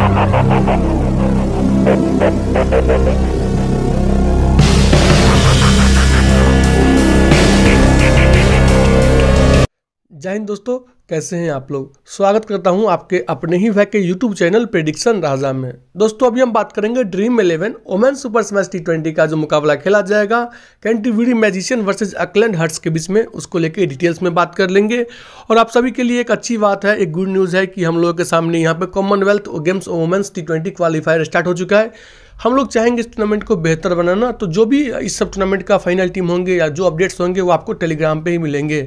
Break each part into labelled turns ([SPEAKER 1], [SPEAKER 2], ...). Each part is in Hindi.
[SPEAKER 1] Thank जय हिंद दोस्तों कैसे हैं आप लोग स्वागत करता हूं आपके अपने ही वह के यूट्यूब चैनल प्रेडिक्शन राजा में दोस्तों अभी हम बात करेंगे Dream Eleven women super smash T twenty का जो मुकाबला खेला जाएगा Canterbury Magicians versus Auckland Hearts के बीच में उसको लेके डिटेल्स में बात कर लेंगे और आप सभी के लिए एक अच्छी बात है एक गुड न्यूज़ है कि हम लोगों के सामने यहाँ पे Commonwealth Games women's T twenty qualifier start हो चुका है हम लोग चाहेंगे इस टूर्नामेंट को बेहतर बनाना तो जो भी इस सब टूर्नामेंट का फाइनल टीम होंगे या जो अपडेट्स होंगे वो आपको टेलीग्राम पे ही मिलेंगे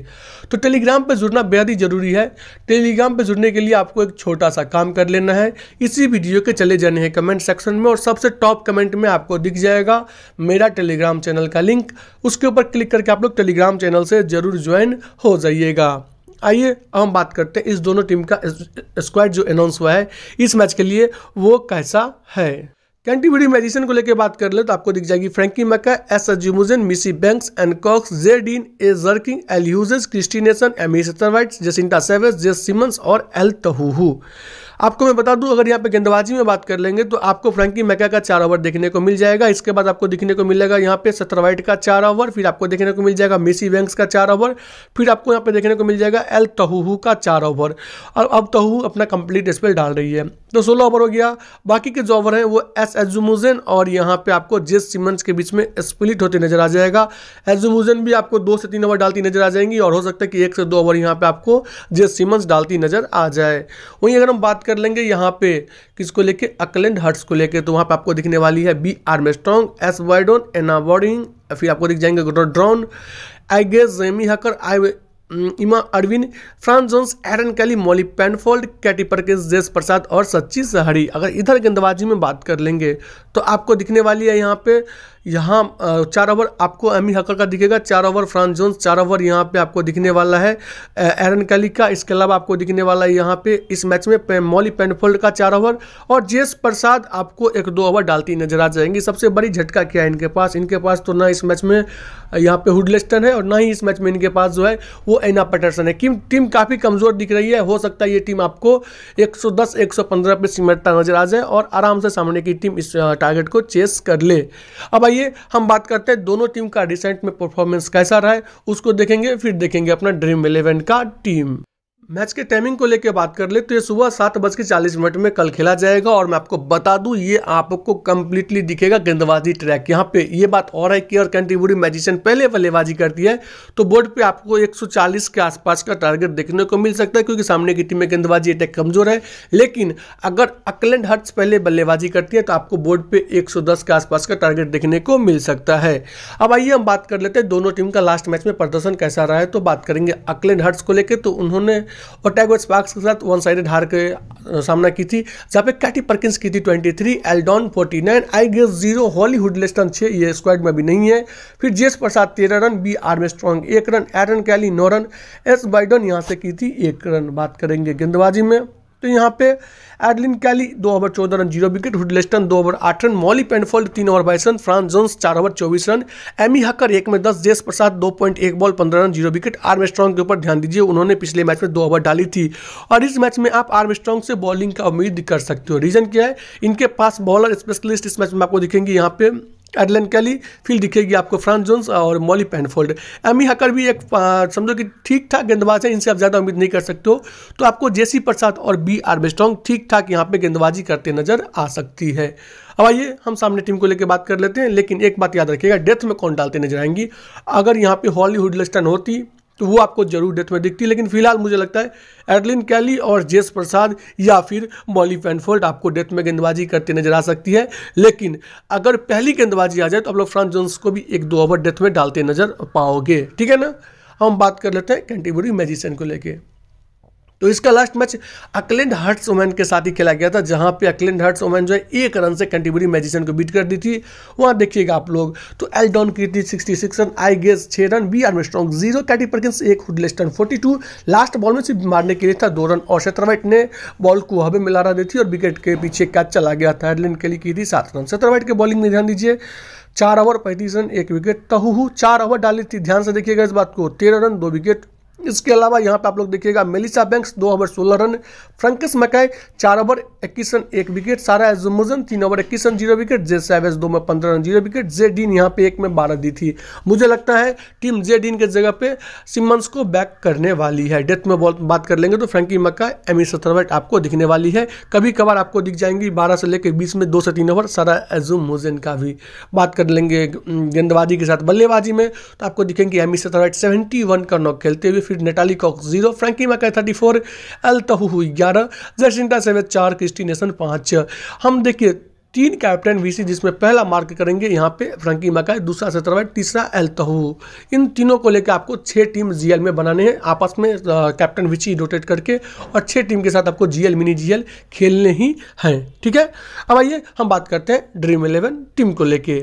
[SPEAKER 1] तो टेलीग्राम पे जुड़ना बेहद ही ज़रूरी है टेलीग्राम पे जुड़ने के लिए आपको एक छोटा सा काम कर लेना है इसी वीडियो के चले जाने हैं कमेंट सेक्शन में और सबसे टॉप कमेंट में आपको दिख जाएगा मेरा टेलीग्राम चैनल का लिंक उसके ऊपर क्लिक करके आप लोग टेलीग्राम चैनल से ज़रूर ज्वाइन हो जाइएगा आइए हम बात करते हैं इस दोनों टीम का स्क्वाड जो अनाउंस हुआ है इस मैच के लिए वो कैसा है कैंटीबरी मेडिसिन को लेकर बात कर ले तो आपको दिख जाएगी फ्रेंकी मक्का एस अजूमुजन Missy Banks and Cox J Dean A जर्किंग एल यूज क्रिस्टीनेसन एमी सतरवाइट्स जेसिंटा सेवेस जेस सिमंस और एल तहूहू आपको मैं बता दूं अगर यहाँ पे गेंदबाजी में बात कर लेंगे तो आपको फ्रेंकी मैका का चार ओवर देखने को मिल जाएगा इसके बाद आपको देखने को मिलेगा यहाँ पे सत्रवाइट का चार ओवर फिर आपको देखने को मिल जाएगा मेसी बैंक्स का चार ओवर फिर आपको यहाँ पे देखने को मिल जाएगा एल तहूहू का चार ओवर और अब तहू अपना कंप्लीट स्पेल डाल रही है तो सोलह ओवर हो गया बाकी के जो ओवर हैं वो एस एजुमुजन और यहाँ पे आपको जेस सिमंस के बीच में स्प्लिट होते नजर आ जाएगा एजुमुजन भी आपको दो से तीन ओवर डालती नजर आ जाएंगी और हो सकता है कि एक से दो ओवर यहाँ पे आपको जेस सिमंस डालती नजर आ जाए वहीं अगर हम बात करें कर लेंगे यहाँ पे किसको लेके अकलैंड हर्ट्स को लेके तो वहाँ पे आपको दिखने वाली है बी आर्मेस्ट्रॉन्ग एस वाइडोन एना वॉर्डिंग फिर आपको दिख जाएंगे ड्रॉन I guess Jamie Hucker I Emma अरविंद Frances Jones Erin Kelly Molly Penfold Katie Perkins Jess Prasad और सच्ची सहरी अगर इधर गेंदबाजी में बात कर लेंगे तो आपको दिखने वाली है यहाँ पे यहाँ चार ओवर आपको अमी हकर का दिखेगा चार ओवर फ्रांस जोन्स चार ओवर यहाँ पे आपको दिखने वाला है एरन कैली का इसके अलावा आपको दिखने वाला है यहाँ पे इस मैच में मॉली पेनफोल्ड का चार ओवर और जेस प्रसाद आपको एक दो ओवर डालती नजर आ जाएंगी सबसे बड़ी झटका क्या है इनके पास इनके पास तो ना इस मैच में यहाँ पे हुडलेस्टन है और ना ही इस मैच में इनके पास जो है वो एना पैटरसन है टीम टीम काफ़ी कमज़ोर दिख रही है हो सकता है ये टीम आपको 110 115 पे सिमटता नजर आ जाए और आराम से सामने की टीम इस टारगेट को चेस कर ले अब आइए हम बात करते हैं दोनों टीम का रिसेंट में परफॉर्मेंस कैसा रहा है उसको देखेंगे फिर देखेंगे अपना ड्रीम इलेवन का टीम मैच के टाइमिंग को लेकर बात कर ले तो ये सुबह सात बज के चालीस मिनट में कल खेला जाएगा और मैं आपको बता दूं ये आपको कंप्लीटली दिखेगा गेंदबाजी ट्रैक यहाँ पे ये बात और है कि और कंट्रीब्यूटिव मैजिशियन पहले बल्लेबाजी करती है तो बोर्ड पे आपको 140 के आसपास का टारगेट देखने को मिल सकता है क्योंकि सामने की टीम में गेंदबाजी अटैक कमजोर है लेकिन अगर अकलैंड हट्स पहले बल्लेबाजी करती है तो आपको बोर्ड पे एक के आसपास का टारगेट देखने को मिल सकता है अब आइए हम बात कर लेते हैं दोनों टीम का लास्ट मैच में प्रदर्शन कैसा रहा है तो बात करेंगे अकलैंड हट्स को लेकर तो उन्होंने और टैगोर स्पार्क्स के साथ वन साइडेड हार के सामना की थी जहाँ पे कैटी परकिंस की थी 23 थ्री एल्डॉन नाइन आई गेस जीरो हॉलीवुड लेस्टन छः ये स्क्वाड में भी नहीं है फिर जेस प्रसाद तेरह रन बी आर्म स्ट्रॉन्ग एक रन एरन कैली नौ रन एस बाइडन यहाँ से की थी एक रन बात करेंगे गेंदबाजी में तो यहाँ पे एडलिन कैली दो ओवर चौदह रन जीरो विकेट हुडलेस्टन दो ओवर आठ रन मॉली पेनफोल्ड तीन ओवर बाईस रन फ्रांस जोन्स चार ओवर चौबीस रन एमी हकर एक में दस जेस प्रसाद दो पॉइंट एक बॉल पंद्रह run zero wicket Armstrong के ऊपर ध्यान दीजिए उन्होंने पिछले मैच में दो ओवर डाली थी और इस मैच में आप आर्म स्ट्रॉन्ग से बॉलिंग का उम्मीद कर सकते हो रीजन क्या है इनके पास बॉलर स्पेशलिस्ट इस मैच में आपको दिखेंगे यहाँ पे एडलन कैली फिर दिखेगी आपको फ्रांस जोन्स और मॉली पैनफोल्ड एमी हकर भी एक समझो कि ठीक ठाक गेंदबाज है इनसे आप ज़्यादा उम्मीद नहीं कर सकते हो तो आपको जेसी प्रसाद और बी बेस्ट्रॉन्ग ठीक ठाक यहाँ पे गेंदबाजी करते नजर आ सकती है अब आइए हम सामने टीम को लेकर बात कर लेते हैं लेकिन एक बात याद रखिएगा डेथ में कौन डालते नजर आएंगी अगर यहाँ पे हॉलीवुड लस्टन होती तो वो आपको जरूर डेथ में दिखती है लेकिन फिलहाल मुझे लगता है एडलिन कैली और जेस प्रसाद या फिर मॉली फैनफोल्ट आपको डेथ में गेंदबाजी करती नजर आ सकती है लेकिन अगर पहली गेंदबाजी आ जाए तो आप लोग फ्रांस जोन्स को भी एक दो ओवर डेथ में डालते नजर पाओगे ठीक है ना हम बात कर लेते हैं कैंटीबरी मैजिसन को लेकर तो इसका last match Auckland Hearts women के साथ ही खेला गया था जहां पे अकलैंड हर्ट्स ओमैन जो है एक रन से कंटिबरी मैजिशियन को बीट कर दी थी वहां देखिएगा आप लोग तो एल डॉन की थी sixty six run I guess छः run B Armstrong zero Katie Perkins एक Huddleston forty two last ball में सिर्फ मारने के लिए था दो रन और शत्रवाइट ने बॉल को हवे में लहरा दी थी और विकेट के पीछे कैच चला गया था हेडलिन के लिए की थी सात रन शत्रवाइट के बॉलिंग में ध्यान दीजिए चार ओवर पैंतीस रन एक विकेट तहु चार ओवर डाली थी ध्यान से देखिएगा इस बात को तेरह रन दो विकेट इसके अलावा यहाँ पे आप लोग देखिएगा मेलिसा बैंक्स दो ओवर सोलह रन फ्रंकिस मकई चार ओवर इक्कीस रन एक विकेट सारा एजुमजन तीन ओवर इक्कीस run zero wicket J Savage दो में पंद्रह run zero wicket J Dean यहाँ पे एक में बारह दी थी मुझे लगता है टीम जे डीन के जगह पे सिमंस को बैक करने वाली है डेथ में बात कर लेंगे तो फ्रेंकी मक्का एमी सत्रवट आपको दिखने वाली है कभी कभार आपको दिख जाएंगी बारह से लेकर बीस में दो से तीन ओवर सारा एजुम का भी बात कर लेंगे गेंदबाजी के साथ बल्लेबाजी में तो आपको दिखेंगे एम ई सत्रवट सेवेंटी का नॉक खेलते हुए फिर Natalie Cox zero Frankie Mackay thirty four L Tahuhu ग्यारह जैसिंटा सेवे चार क्रिस्टी नेसन पाँच हम देखिए तीन कैप्टन वीसी जिसमें पहला मार्क करेंगे यहाँ पे फ्रंकी मकाय दूसरा सत्रवा तीसरा एल तहू इन तीनों को लेकर आपको छह टीम जीएल में बनाने हैं आपस में कैप्टन विची रोटेट करके और छह टीम के साथ आपको जीएल मिनी जीएल खेलने ही हैं ठीक है अब आइए हम बात करते हैं ड्रीम इलेवन टीम को लेके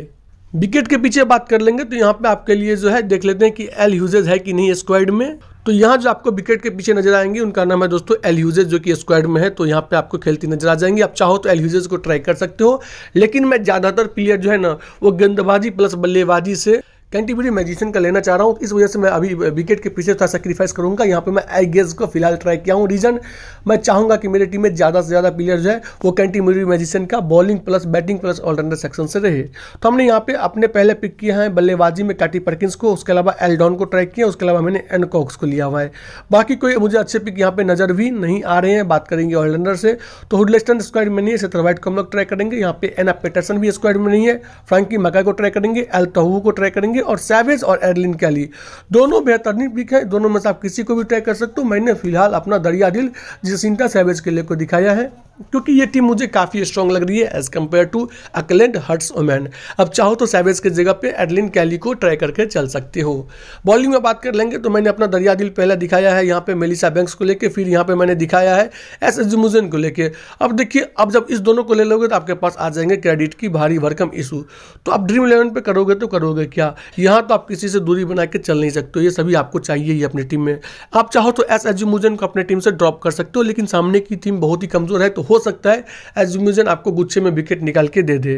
[SPEAKER 1] विकेट के पीछे बात कर लेंगे तो यहाँ पे आपके लिए जो है देख लेते हैं कि एल यूजेज है कि नहीं स्क्वाइड में तो यहाँ जो आपको विकेट के पीछे नजर आएंगे उनका नाम है दोस्तों एलयूजेज जो कि स्क्वाड में है तो यहाँ पे आपको खेलती नजर आ जाएंगी आप चाहो तो एलयूजेज को ट्राई कर सकते हो लेकिन मैं ज़्यादातर प्लेयर जो है ना वो गेंदबाजी प्लस बल्लेबाजी से कंटिन्यूटी मैजिशियन का लेना चाह रहा हूँ इस वजह से मैं अभी विकेट के पीछे थोड़ा सेक्रीफाइस करूँगा यहाँ पे मैं आई गेज को फिलहाल ट्राई किया हूँ रीजन मैं चाहूँगा कि मेरे टीम में ज़्यादा से ज़्यादा प्लेयर जो है वो कंटिन्यूटी मैजिशियन का bowling plus batting plus allrounder section से रहे तो हमने यहाँ पे अपने पहले पिक किए हैं बल्लेबाजी में काटी परकिंस को उसके अलावा एलडॉन को ट्राई किया उसके अलावा मैंने एनकॉक्स को लिया हुआ है बाकी कोई मुझे अच्छे पिक यहाँ पे नज़र भी नहीं आ रहे हैं बात करेंगे ऑलराउंडर से तो हुडलेस्टन स्क्वाड में नहीं है सत्र वाइट को हम लोग ट्राई करेंगे यहाँ पे एना पेटरसन भी स्क्वाड में नहीं है फ्रांकी मकाई को ट्राई करेंगे एल तहू को ट्राई करेंगे जाएंगे और सैवेज और एडलिन कैली दोनों बेहतरीन पिक है दोनों में से आप किसी को भी ट्राई कर सकते हो मैंने फिलहाल अपना दरिया दिल जिसिंटा सैवेज के लिए को दिखाया है क्योंकि ये टीम मुझे काफ़ी स्ट्रॉन्ग लग रही है as compare to Auckland Hearts women अब चाहो तो सैवेज के जगह पे एडलिन कैली को ट्राई करके चल सकते हो बॉलिंग में बात कर लेंगे तो मैंने अपना दरिया दिल पहले दिखाया है यहाँ पे मेलिसा बैंक्स को लेके फिर यहाँ पे मैंने दिखाया है एस एस को लेके अब देखिए अब जब इस दोनों को ले लोगे तो आपके पास आ जाएंगे क्रेडिट की भारी भरकम इशू तो आप ड्रीम इलेवन पर करोगे तो करोगे क्या यहाँ तो आप किसी से दूरी बना के चल नहीं सकते ये सभी आपको चाहिए ही अपनी टीम में आप चाहो तो एस एस जुमुजन को अपनी टीम से ड्रॉप कर सकते हो लेकिन सामने की टीम बहुत ही कमज़ोर है तो हो सकता है एजुम्यूजन आपको गुच्छे में विकेट निकाल के दे दे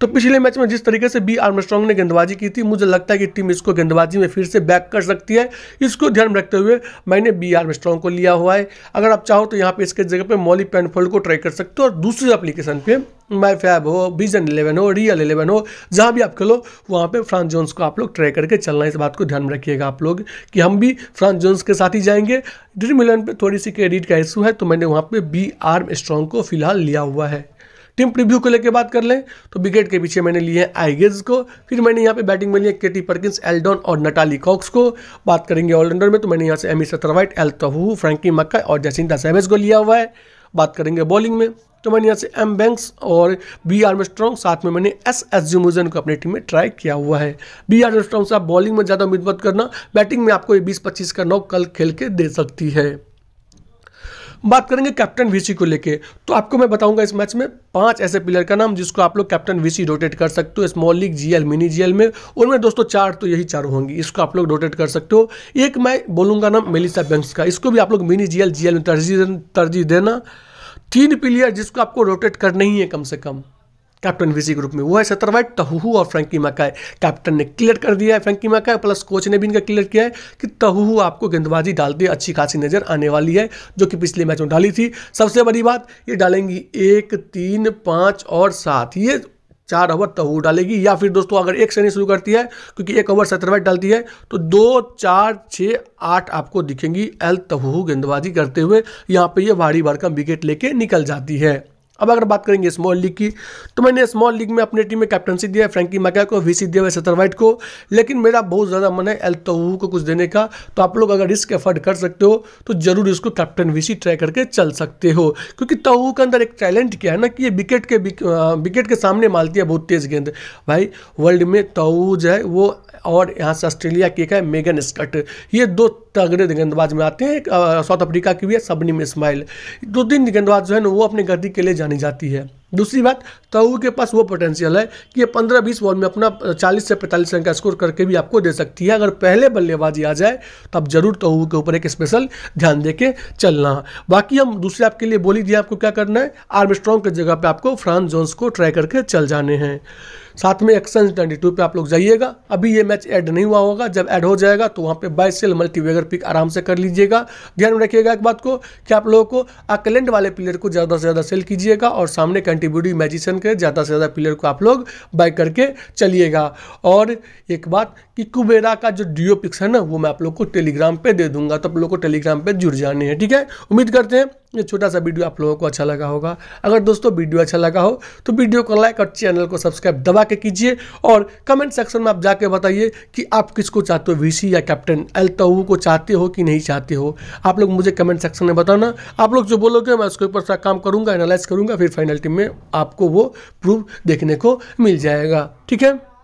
[SPEAKER 1] तो पिछले मैच में जिस तरीके से बी आर्मस्ट्रॉन्ग ने गेंदबाजी की थी मुझे लगता है कि टीम इसको गेंदबाजी में फिर से बैक कर सकती है इसको ध्यान रखते हुए मैंने बी आर्मस्ट्रॉन्ग को लिया हुआ है अगर आप चाहो तो यहाँ पे इसके जगह पे मॉली पेनफोल्ड को ट्राई कर सकते हो और दूसरे एप्लीकेशन पर माई फैब हो विजन इलेवन हो रियल इलेवन हो जहाँ भी आप खेलो वहाँ पे फ्रांस जोन्स को आप लोग ट्राई करके चलना इस बात को ध्यान में रखिएगा आप लोग कि हम भी फ्रांस जोन्स के साथ ही जाएंगे ड्रीम इलेवन पर थोड़ी सी क्रेडिट का इशू है तो मैंने वहाँ पे बी आर स्ट्रॉन्ग को फिलहाल लिया हुआ है टीम प्रीव्यू को लेकर बात कर लें तो विकेट के पीछे मैंने लिए हैं आईगेज को फिर मैंने यहाँ पे बैटिंग में लिए के टी परकिंस एल्डॉन और नटाली कॉक्स को बात करेंगे ऑलराउंडर में तो मैंने यहाँ से Amy Satterthwaite L Tahuhu Frankie Mackay और जैसिंदा सेवेज को लिया हुआ है बात करेंगे बॉलिंग में तो मैंने यहाँ से एम बैंक्स और बी आर स्ट्रॉन्ग साथ में मैंने एस एस जुमुजन को अपनी टीम में ट्राई किया हुआ है बी आर स्ट्रॉन्ग से आप बॉलिंग में ज़्यादा उम्मीद मत करना बैटिंग में आपको ये बीस पच्चीस का नौ कल खेल के दे सकती है बात करेंगे कैप्टन वीसी को लेके तो आपको मैं बताऊंगा इस मैच में पांच ऐसे प्लेयर का नाम जिसको आप लोग कैप्टन वीसी रोटेट कर सकते हो small league GL mini GL में उनमें दोस्तों चार तो यही चार होंगी इसको आप लोग रोटेट कर सकते हो एक मैं बोलूंगा नाम मेलिसा बैंक्स का इसको भी आप लोग मिनी जीएल जीएल में तरजीह तरजीह देना तीन प्लेयर जिसको आपको रोटेट करना ही है कम से कम कैप्टन विजी ग्रुप में वो है सत्तर वाइट तहू और फ्रेंकी मकाय कैप्टन ने क्लियर कर दिया है फ्रेंकी मकाय प्लस कोच ने भी इनका क्लियर किया है कि तहुहू आपको गेंदबाजी डालते अच्छी खासी नज़र आने वाली है जो कि पिछले मैच में डाली थी सबसे बड़ी बात ये डालेंगी एक तीन पाँच और सात ये चार ओवर तहु डालेगी या फिर दोस्तों अगर एक श्रेणी शुरू करती है क्योंकि एक ओवर सत्रह डालती है तो दो चार छः आठ आपको दिखेंगी एल तहु गेंदबाजी करते हुए यहाँ पे ये भारी भरकम विकेट लेके निकल जाती है अब अगर बात करेंगे स्मॉल लीग की तो मैंने स्मॉल लीग में अपनी टीम में कैप्टनसी दिया है फ्रेंकी मैका को वीसी दिया है सतर वाइट को लेकिन मेरा बहुत ज़्यादा मन है एल तहू को कुछ देने का तो आप लोग अगर रिस्क एफर्ड कर सकते हो तो ज़रूर इसको कैप्टन वीसी ट्राई करके चल सकते हो क्योंकि तहू के अंदर एक टैलेंट क्या है ना कि ये विकेट के विकेट के सामने मालती है बहुत तेज़ गेंद भाई वर्ल्ड में तहू जो है वो और यहाँ से ऑस्ट्रेलिया की एक है मेगन स्कट ये दो तगड़े गेंदबाज में आते हैं साउथ अफ्रीका की भी है सबनी में स्माइल दो तीन गेंदबाज जो है ना वो अपने गर्दी के लिए जानी जाती है दूसरी बात तऊ के पास वो पोटेंशियल है कि ये 15-20 बॉल में अपना 40 से 45 रन का स्कोर करके भी आपको दे सकती है अगर पहले बल्लेबाजी आ जाए तो आप जरूर तऊ के ऊपर एक स्पेशल ध्यान दे चलना बाकी हम दूसरे आपके लिए बोली दिया आपको क्या करना है आर्म स्ट्रॉन्ग की जगह पर आपको फ्रांस जोन्स को ट्राई करके चल जाने हैं साथ में एक्शन ट्वेंटी टू पर आप लोग जाइएगा अभी ये मैच ऐड नहीं हुआ होगा जब ऐड हो जाएगा तो वहाँ पे बाय सेल मल्टीवेगर पिक आराम से कर लीजिएगा ध्यान में रखिएगा एक बात को कि आप लोगों को अकलेंड वाले प्लेयर को ज़्यादा से ज़्यादा सेल कीजिएगा और सामने कंट्रीब्यूटिव मैजिशन के ज़्यादा से ज़्यादा प्लेयर को आप लोग बाय करके चलिएगा और एक बात कि कुबेरा का जो डिओ पिक्स है ना वो मैं आप लोग को टेलीग्राम पर दे दूंगा तो आप लोग को टेलीग्राम पर जुड़ जाने हैं ठीक है उम्मीद करते हैं ये छोटा सा वीडियो आप लोगों को अच्छा लगा होगा अगर दोस्तों वीडियो अच्छा लगा हो तो वीडियो को लाइक और चैनल को सब्सक्राइब दबा के कीजिए और कमेंट सेक्शन में आप जाके बताइए कि आप किसको चाहते हो वी या कैप्टन एल तऊ को चाहते हो कि नहीं चाहते हो आप लोग मुझे कमेंट सेक्शन में बताना आप लोग जो बोलोगे मैं उसके ऊपर काम करूँगा एनालाइज करूँगा फिर फाइनल टीम में आपको वो प्रूफ देखने को मिल जाएगा ठीक है